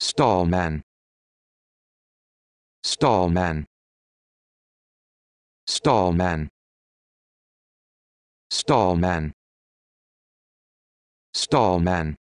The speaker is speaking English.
stallman stallman stallman stallman stallman